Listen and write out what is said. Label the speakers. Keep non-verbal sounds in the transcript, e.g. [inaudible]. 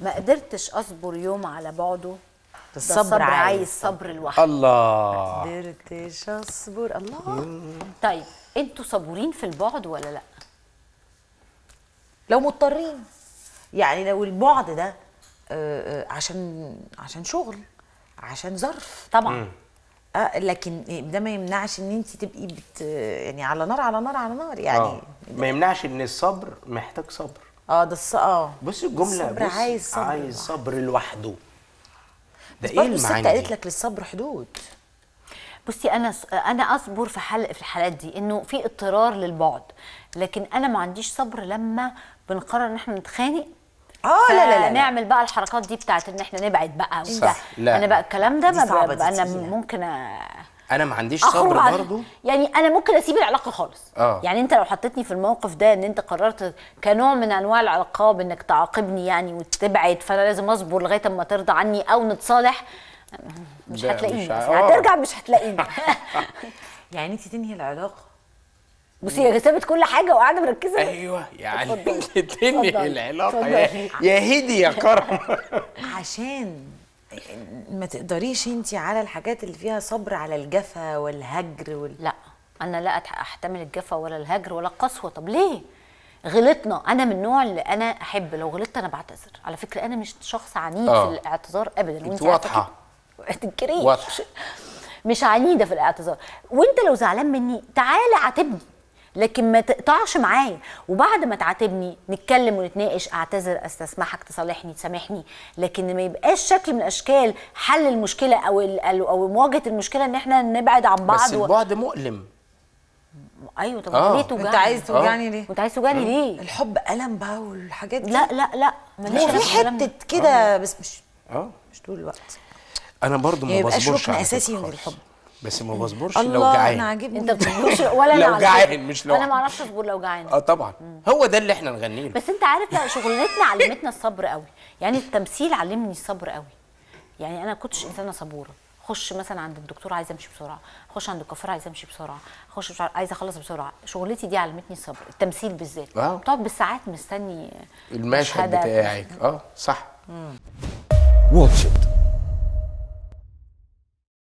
Speaker 1: ما قدرتش اصبر يوم على بعده الصبر, عايز صبر لوحده الله ما قدرتش اصبر الله طيب انتوا صبورين في البعد ولا لا لو مضطرين يعني لو البعد ده آه، آه، عشان عشان شغل عشان ظرف طبعا مم. آه، لكن ده ما يمنعش ان انت تبقي بت يعني على نار على نار على نار يعني آه. ما يمنعش ان الصبر محتاج صبر اه ده اه بصي الجمله الصبر بص عايز صبر عايز صبر لوحده ده ايه المعنى الست قالت لك للصبر حدود بصي انا انا اصبر في حل في الحالات دي انه في اضطرار للبعد لكن انا ما عنديش صبر لما بنقرر ان احنا نتخانق اه لا لا لا نعمل بقى الحركات دي بتاعت ان احنا نبعد بقى صح لا انا بقى الكلام ده ما بقى انا ممكن انا ما عنديش صبر برضه يعني انا ممكن اسيب العلاقه خالص آه. يعني انت لو حطيتني في الموقف ده ان انت قررت كنوع من انواع العقاب انك تعاقبني يعني وتبعد فانا لازم اصبر لغايه اما ترضى عني او نتصالح مش هتلاقيني مش هترجع مش هتلاقيني [laughs] [laughs] يعني انت تنهي العلاقه بصي هي سابت كل حاجه وقاعده مركزه ايوه يعني [laughs] تنهي العلاقه يا هدي يا كرم عشان ما تقدريش انت على الحاجات اللي فيها صبر على الجفا والهجر وال... لا انا لا احتمل الجفا ولا الهجر ولا القسوه طب ليه غلطنا انا من النوع اللي انا احب لو غلطت انا بعتذر على فكره انا مش شخص عنيد في آه. الاعتذار ابدا وانت واضحه [laughs] تنكريش واضحه مش عنيده في الاعتذار وانت لو زعلان مني تعالى عاتبني لكن ما تقطعش معايا وبعد ما تعاتبني نتكلم ونتناقش اعتذر استسمحك تصالحني تسامحني لكن ما يبقاش شكل من اشكال حل المشكله او او مواجهه المشكله ان احنا نبعد عن بعض بس البعد و... مؤلم ايوه طب ليه آه. توجعني؟ انت عايز توجعني آه. ليه؟ انت عايز توجعني آه. ليه؟ الحب الم بقى والحاجات دي لا لا لا هو في حته كده بس مش اه مش طول الوقت انا برضو ما بصبرش على اساسي من الحب بس ما بصبرش لو جعان انا عاجبني انت بتصبرش ولا انا لو جعان مش لو انا ما اعرفش اصبر لو جعان اه طبعا مم. هو ده اللي احنا نغنيه بس انت عارف شغلتنا علمتنا الصبر قوي يعني التمثيل علمني الصبر قوي يعني انا كنتش انسانه صبوره اخش مثلا عند الدكتور عايزه امشي بسرعه اخش عند الكفاره عايزه امشي بسرعه اخش بسرعة. عايزه اخلص بسرعه شغلتي دي علمتني الصبر التمثيل بالذات بتقعد بالساعات مستني المشهد بتاعك اه صح واتش